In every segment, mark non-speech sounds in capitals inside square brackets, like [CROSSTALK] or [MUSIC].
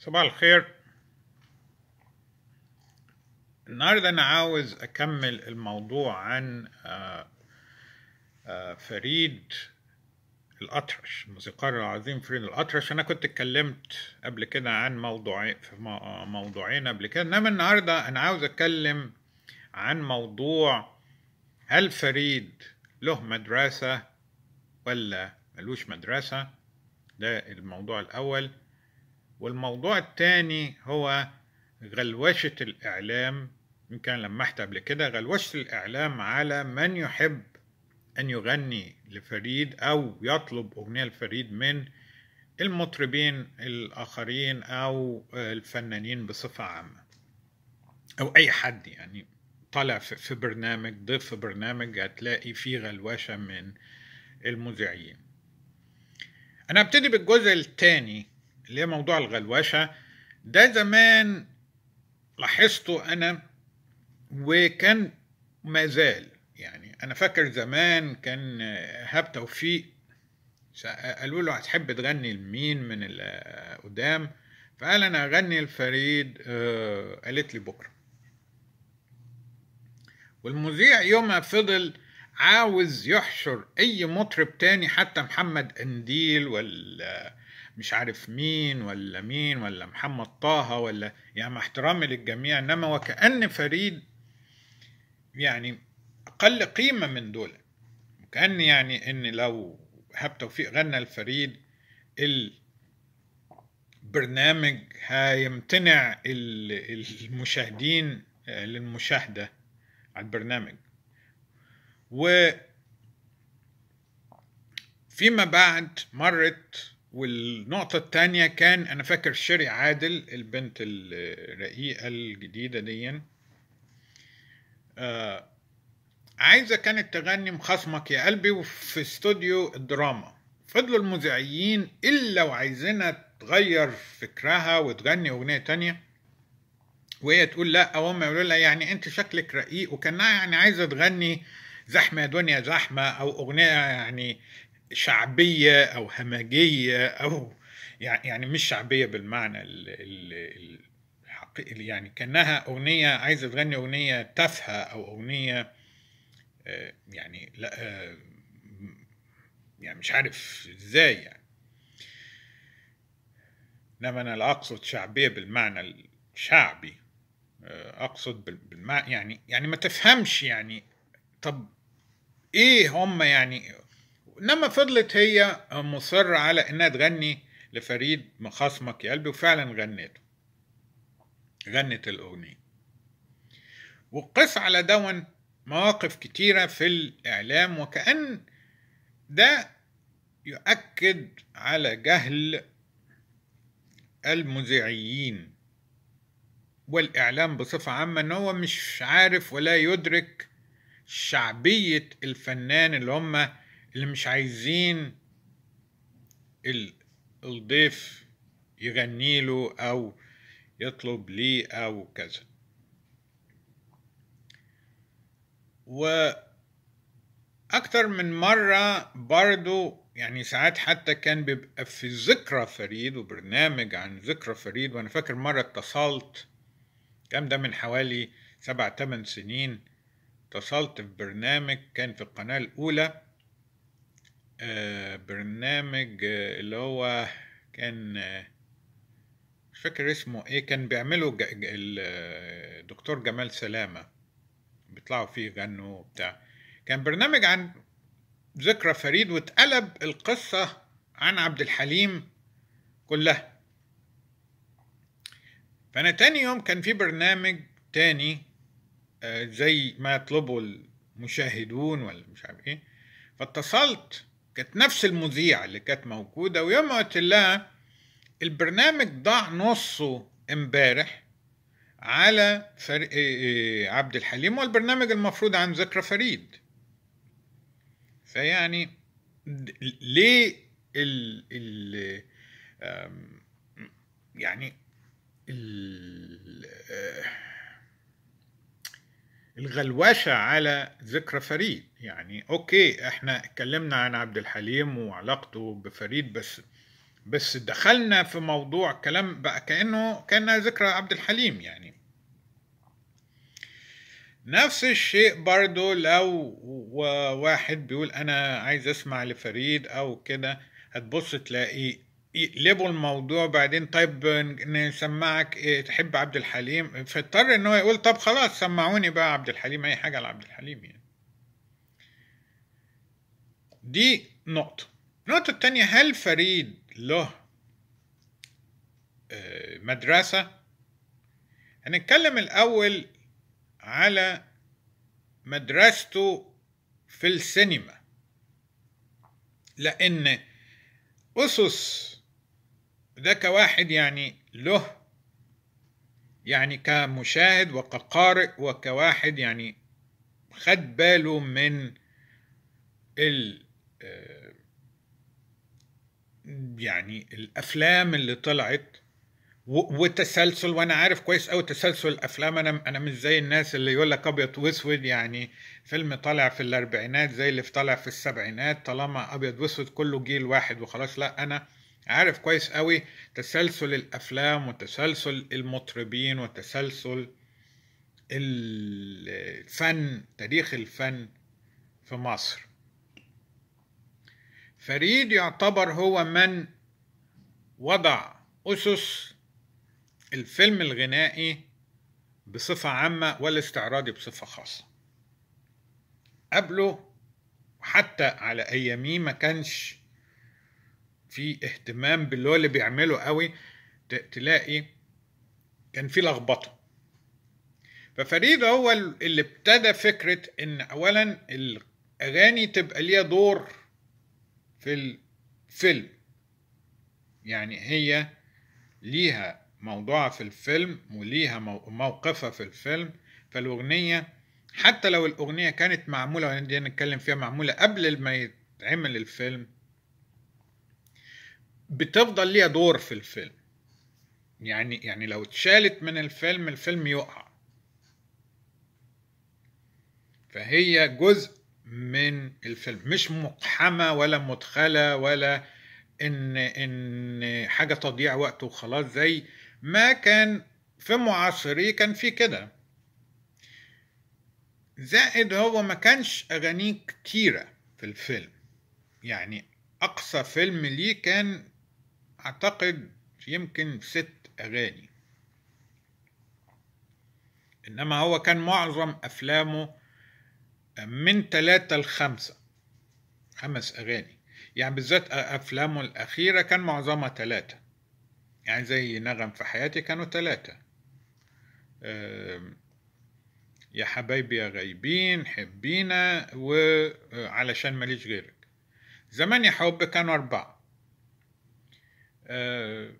صباح الخير النهاردة أنا عاوز أكمل الموضوع عن آه، آه، فريد الأطرش الموسيقار العظيم فريد الأطرش أنا كنت اتكلمت قبل كده عن موضوعين في موضوعين قبل كده إنما النهاردة أنا عاوز أتكلم عن موضوع هل فريد له مدرسة ولا ملوش مدرسة ده الموضوع الأول والموضوع الثاني هو غلوشة الإعلام يمكن لمحت قبل كده غلوشة الإعلام على من يحب أن يغني لفريد أو يطلب أغنية لفريد من المطربين الآخرين أو الفنانين بصفة عامة أو أي حد يعني طالع في برنامج ضيف في برنامج هتلاقي فيه غلوشة من المذيعين أنا أبتدي بالجزء الثاني اللي هي موضوع الغلوشه ده زمان لاحظته انا وكان ما زال يعني انا فاكر زمان كان ايهاب توفيق قالوا له هتحب تغني لمين من القدام فقال انا اغني لفريد آه قالت لي بكره والمذيع يومها فضل عاوز يحشر اي مطرب تاني حتى محمد قنديل ولا مش عارف مين ولا مين ولا محمد طه ولا يعني مع احترامي للجميع انما وكأن فريد يعني اقل قيمه من دول وكأن يعني ان لو هاب توفيق غنى الفريد البرنامج هيمتنع المشاهدين آه، للمشاهده على البرنامج و فيما بعد مرت والنقطة التانية كان أنا فاكر شيري عادل البنت الرقيقة الجديدة دي آه عايزة كانت تغني مخصمك يا قلبي وفي استوديو الدراما فضلوا المذيعين إلا وعايزينها تغير فكرها وتغني أغنية تانية وهي تقول لا أو هم يقولوا لها يعني أنت شكلك رقيق وكأنها يعني عايزة تغني زحمة يا دنيا زحمة أو أغنية يعني شعبيه او همجيه او [LAUGHS] يعني مش شعبيه بالمعنى ال يعني كانها اغنيه عايزه تغني اغنيه تافهه او اغنيه آه، يعني لا آه، يعني مش عارف ازاي يعني انما انا لا اقصد شعبيه بالمعنى الشعبي آه، اقصد بالمعنى يعني يعني ما تفهمش يعني طب ايه هم يعني انما فضلت هي مصرة على انها تغني لفريد مخاصمك يا قلبي وفعلا غنت غنت الاغنية وقس على دون مواقف كتيرة في الاعلام وكأن ده يؤكد على جهل المذيعين والإعلام بصفة عامة إن هو مش عارف ولا يدرك شعبية الفنان اللي هم اللي مش عايزين الضيف يغني له أو يطلب ليه أو كذا وأكتر من مرة برضو يعني ساعات حتى كان بيبقى في ذكرى فريد وبرنامج عن ذكرى فريد وأنا فاكر مرة اتصلت كان ده من حوالي سبع تمن سنين اتصلت في برنامج كان في القناة الأولى آه، برنامج آه، اللي هو كان آه، مش فاكر اسمه ايه كان بيعمله الدكتور جمال سلامة بيطلعوا فيه يغنوا وبتاع كان برنامج عن ذكرى فريد واتقلب القصة عن عبد الحليم كلها فأنا تاني يوم كان في برنامج تاني زي ما يطلبه المشاهدون ولا مش عارف ايه فاتصلت كانت نفس المذيعة اللي كانت موجودة ويوم قلت لها البرنامج ضاع نصه امبارح على فريق إيه، إيه، عبد الحليم والبرنامج المفروض عن ذكرى فريد فيعني ليه ال ال يعني ال آه، الغلوشة على ذكرى فريد يعني أوكي إحنا اتكلمنا عن عبد الحليم وعلاقته بفريد بس بس دخلنا في موضوع كلام بقى كأنه كأنها ذكرى عبد الحليم يعني نفس الشيء برضو لو واحد بيقول أنا عايز أسمع لفريد أو كده هتبص تلاقي يقلبوا الموضوع بعدين طيب نسمعك إيه تحب عبد الحليم فاضطر ان هو يقول طب خلاص سمعوني بقى عبد الحليم اي حاجه لعبد الحليم يعني دي نقطه النقطه التانية هل فريد له آه، مدرسه هنتكلم الاول على مدرسته في السينما لان أسس ده كواحد يعني له يعني كمشاهد وكقارئ وكواحد يعني خد باله من ال آه، يعني الافلام اللي طلعت وتسلسل وانا عارف كويس قوي تسلسل الافلام انا انا مش زي الناس اللي يقول لك ابيض واسود يعني فيلم طالع في الاربعينات زي اللي طالع في السبعينات طالما ابيض واسود كله جيل واحد وخلاص لا انا عارف كويس قوي تسلسل الافلام وتسلسل المطربين وتسلسل الفن تاريخ الفن في مصر فريد يعتبر هو من وضع أسس الفيلم الغنائي بصفة عامة والاستعراضي بصفة خاصة قبله حتى على أيامي ما كانش في اهتمام باللي هو اللي بيعمله قوي تلاقي كان في لخبطه ففريد هو اللي ابتدى فكره ان اولا الاغاني تبقى ليها دور في الفيلم يعني هي ليها موضوعها في الفيلم وليها موقفها في الفيلم فالاغنيه حتى لو الاغنيه كانت معموله دي هنتكلم فيها معموله قبل ما يتعمل الفيلم بتفضل ليها دور في الفيلم يعني يعني لو اتشالت من الفيلم الفيلم يقع فهي جزء من الفيلم مش مقحمة ولا مدخلة ولا ان ان حاجة تضيع وقت وخلاص زي ما كان في معاصريه كان في كده زائد هو ما كانش اغانيه كتيرة في الفيلم يعني اقصى فيلم ليه كان أعتقد يمكن ست أغاني إنما هو كان معظم أفلامه آه، من تلاتة لخمسة خمس أغاني يعني بالذات أفلامه الأخيرة كان معظمها تلاتة يعني زي نغم في حياتي كانوا تلاتة يا حبايبي يا غايبين حبينا وعلشان آه، ماليش غيرك زمان يا حب كانوا أربعة آه،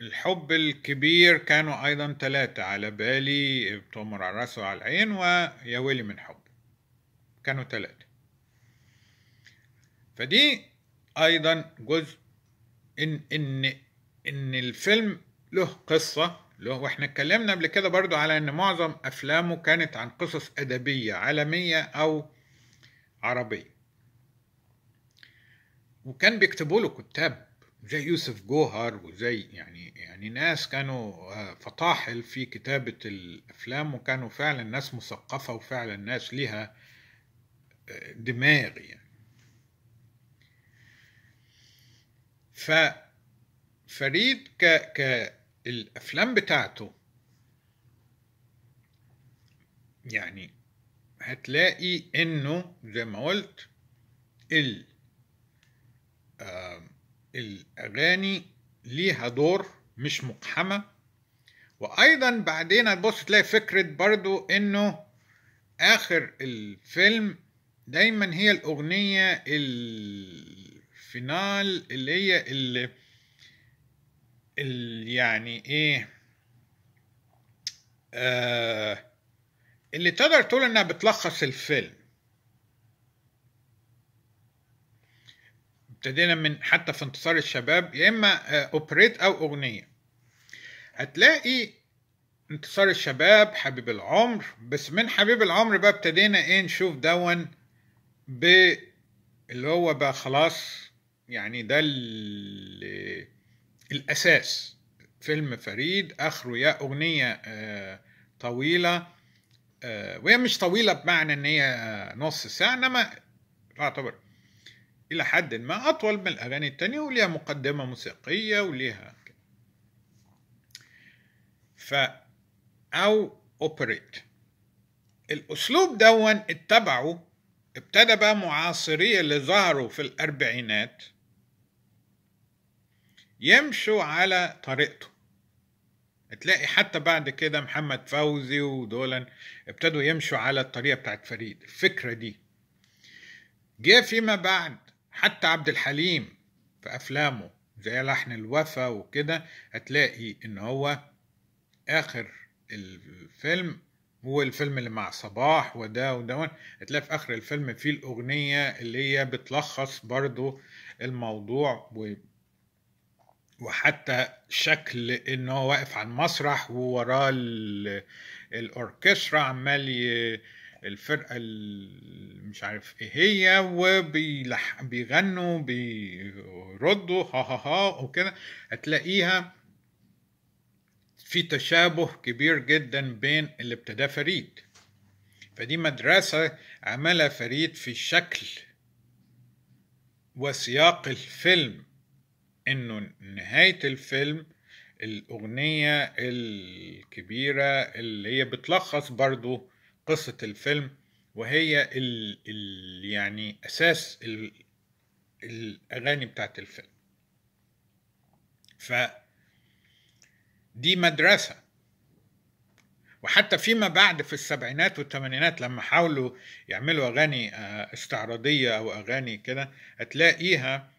الحب الكبير كانوا أيضا ثلاثة على بالي بتمر على الرأس وعلى العين ويا ويلي من حب كانوا ثلاثة فدي أيضا جزء إن إن إن الفيلم له قصة له واحنا اتكلمنا قبل كده برضو على إن معظم أفلامه كانت عن قصص أدبية عالمية أو عربية وكان بيكتبوا له كتاب زي يوسف جوهر وزي يعني يعني ناس كانوا آه، فطاحل في كتابة الأفلام وكانوا فعلا ناس مثقفة وفعلا ناس ليها آه، دماغ يعني فريد ك ك الأفلام بتاعته يعني هتلاقي إنه زي ما قلت ال آه الأغاني ليها دور مش مقحمة وأيضا بعدين هتبص تلاقي فكرة برضو إنه آخر الفيلم دايما هي الأغنية الفينال اللي هي اللي, اللي يعني إيه آه اللي تقدر تقول إنها بتلخص الفيلم ابتدينا من حتى في انتصار الشباب يا اما اوبريت آه، او اغنيه هتلاقي انتصار الشباب حبيب العمر بس من حبيب العمر بقى ابتدينا ايه نشوف دون ب اللي هو بقى خلاص يعني ده الاساس فيلم فريد اخره يا اغنيه آه، طويله آه، وهي مش طويله بمعنى ان هي نص ساعه انما تعتبر إلى حد ما أطول من الأغاني التانية وليها مقدمة موسيقية وليها ف أو أوبريت الأسلوب دون اتبعه ابتدى بقى معاصريه اللي ظهروا في الأربعينات يمشوا على طريقته تلاقي حتى بعد كده محمد فوزي ودولا ابتدوا يمشوا على الطريقة بتاعت فريد الفكرة دي جه فيما بعد حتى عبد الحليم في أفلامه زي لحن الوفا وكده هتلاقي إن هو آخر الفيلم هو الفيلم اللي مع صباح وده ودون هتلاقي في آخر الفيلم فيه الأغنية اللي هي بتلخص برضو الموضوع و وحتى شكل ان هو واقف على المسرح ووراه الاوركسترا عمال الفرقه مش عارف ايه هي وبيغنوا بيردوا ها ها ها وكده هتلاقيها في تشابه كبير جدا بين اللي ابتداه فريد فدي مدرسة عملها فريد في الشكل وسياق الفيلم انه نهاية الفيلم الأغنية الكبيرة اللي هي بتلخص برضو قصة الفيلم وهي ال ال يعني أساس ال الأغاني بتاعت الفيلم ف دي مدرسة وحتى فيما بعد في السبعينات والثمانينات لما حاولوا يعملوا أغاني آه، استعراضية أو أغاني كده هتلاقيها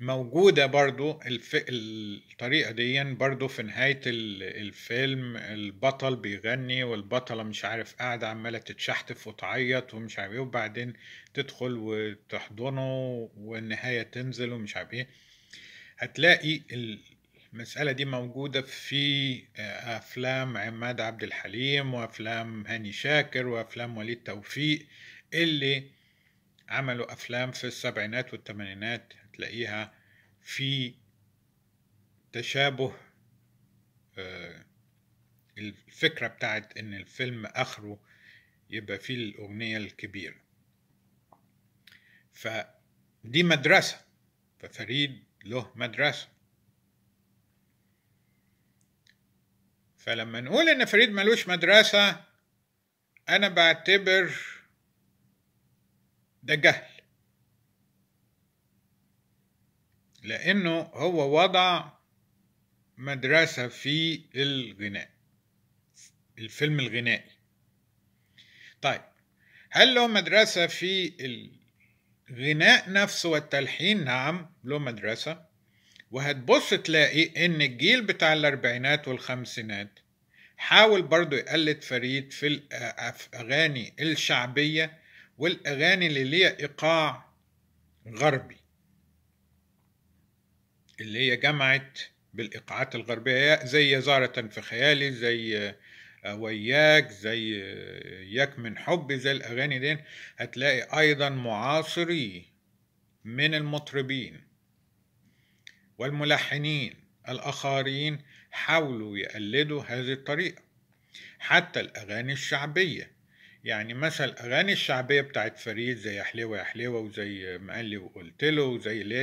موجودة برضو الف... الطريقة دي برضو في نهاية الفيلم البطل بيغني والبطلة مش عارف قاعدة عمالة تتشحتف وتعيط ومش عارف ايه وبعدين تدخل وتحضنه والنهاية تنزل ومش عارف ايه هتلاقي المسألة دي موجودة في أفلام عماد عبد الحليم وأفلام هاني شاكر وأفلام وليد توفيق اللي عملوا أفلام في السبعينات والثمانينات تلاقيها في تشابه آه، الفكرة بتاعت إن الفيلم آخره يبقى فيه الأغنية الكبيرة فدي مدرسة ففريد له مدرسة فلما نقول إن فريد ملوش مدرسة أنا بعتبر ده جهل لأنه هو وضع مدرسة في الغناء الفيلم الغنائي طيب هل له مدرسة في الغناء نفسه والتلحين نعم له مدرسة وهتبص تلاقي ان الجيل بتاع الاربعينات والخمسينات حاول برضو يقلد فريد في الاغاني الشعبية والاغاني اللي ليها ايقاع غربي اللي هي جمعت بالإيقاعات الغربية زي زارة في خيالي زي آه، وياك زي آه، ياك من حبي زي الأغاني دي هتلاقي أيضا معاصري من المطربين والملحنين الآخرين حاولوا يقلدوا هذه الطريقة حتى الأغاني الشعبية يعني مثلا الاغاني الشعبيه بتاعت فريد زي حليوه يا حليوه وزي مقلي وقلت له وزي اللي هي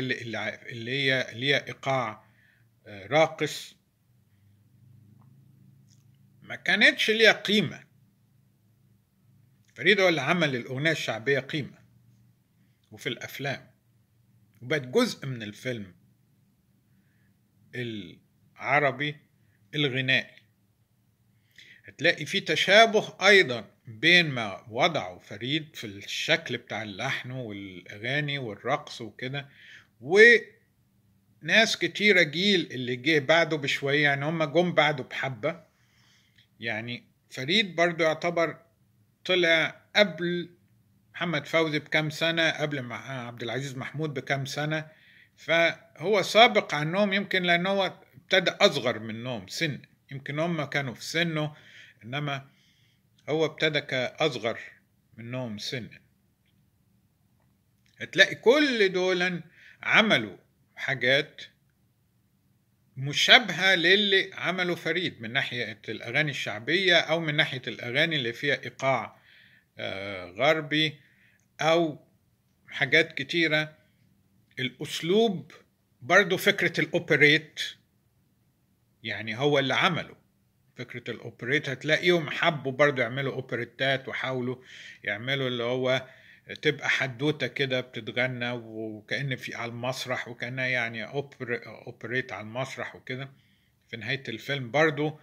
اللي هي ليها ايقاع آه، راقص ما كانتش ليها قيمه فريد هو اللي عمل الاغنيه الشعبيه قيمه وفي الافلام وبقت جزء من الفيلم العربي الغنائي هتلاقي في تشابه ايضا بين ما وضعوا فريد في الشكل بتاع اللحن والاغاني والرقص وكده وناس كتيره جيل اللي جه بعده بشويه يعني هم جم بعده بحبه يعني فريد برضو يعتبر طلع قبل محمد فوزي بكام سنه قبل عبد العزيز محمود بكام سنه فهو سابق عنهم يمكن لان هو ابتدى اصغر منهم سن يمكن هم كانوا في سنه انما هو ابتدى كأصغر منهم سنا هتلاقي كل دول عملوا حاجات مشابهة للي عمله فريد من ناحية الأغاني الشعبية أو من ناحية الأغاني اللي فيها إيقاع آه، غربي أو حاجات كتيرة الأسلوب برضو فكرة الأوبريت يعني هو اللي عمله فكرة الأوبريت هتلاقيهم حبوا برضو يعملوا أوبريتات وحاولوا يعملوا اللي هو تبقى حدوتة كده بتتغنى وكأن في على المسرح وكأنها يعني أوبريت على المسرح وكده في نهاية الفيلم برضو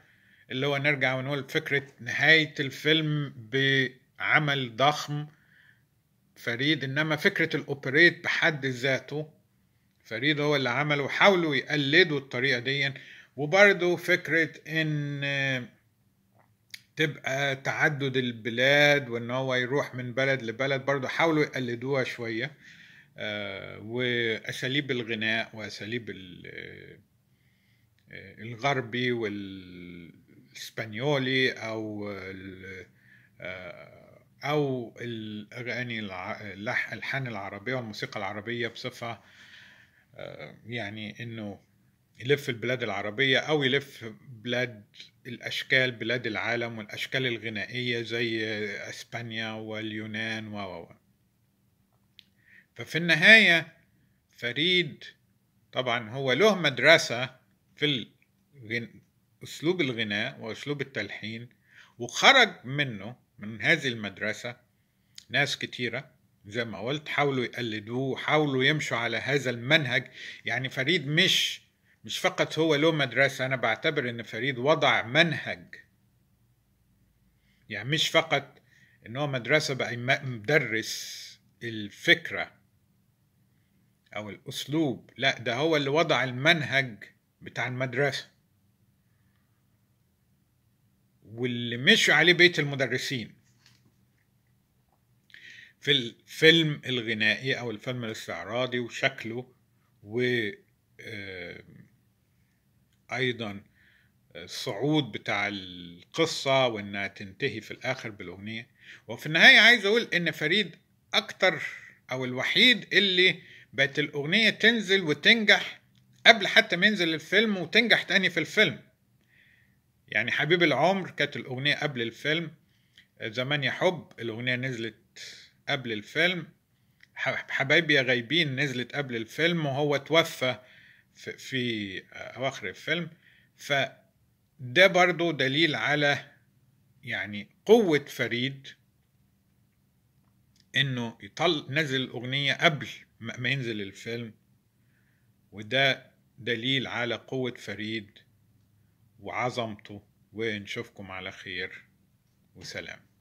اللي هو نرجع ونقول فكرة نهاية الفيلم بعمل ضخم فريد إنما فكرة الأوبريت بحد ذاته فريد هو اللي عمله وحاولوا يقلدوا الطريقة دي وبرضو فكرة ان آه، تبقى تعدد البلاد وان هو يروح من بلد لبلد برضو حاولوا يقلدوها شوية آه، واساليب الغناء واساليب آه، الغربي والاسبانيولي او او الاغاني الالحان العربيه والموسيقى العربيه بصفه يعني انه يلف البلاد العربية أو يلف بلاد الأشكال بلاد العالم والأشكال الغنائية زي أسبانيا واليونان و ففي النهاية فريد طبعا هو له مدرسة في الغن... أسلوب الغناء وأسلوب التلحين وخرج منه من هذه المدرسة ناس كتيرة زي ما قلت حاولوا يقلدوه حاولوا يمشوا على هذا المنهج يعني فريد مش مش فقط هو له مدرسة أنا بعتبر إن فريد وضع منهج يعني مش فقط إن هو مدرسة بقى مدرس الفكرة أو الأسلوب لا ده هو اللي وضع المنهج بتاع المدرسة واللي مشوا عليه بيت المدرسين في الفيلم الغنائي أو الفيلم الاستعراضي وشكله و آه، ايضا الصعود آه، بتاع القصة وانها تنتهي في الاخر بالاغنية وفي النهاية عايز اقول ان فريد اكتر او الوحيد اللي بقت الاغنية تنزل وتنجح قبل حتى ما ينزل الفيلم وتنجح تاني في الفيلم يعني حبيب العمر كانت الاغنية قبل الفيلم آه، زمان يا حب الاغنية نزلت قبل الفيلم حبايبي يا غايبين نزلت قبل الفيلم وهو توفى في, آه، اواخر الفيلم فده برضو دليل على يعني قوة فريد انه يطل نزل اغنية قبل ما ينزل الفيلم وده دليل على قوة فريد وعظمته ونشوفكم على خير وسلام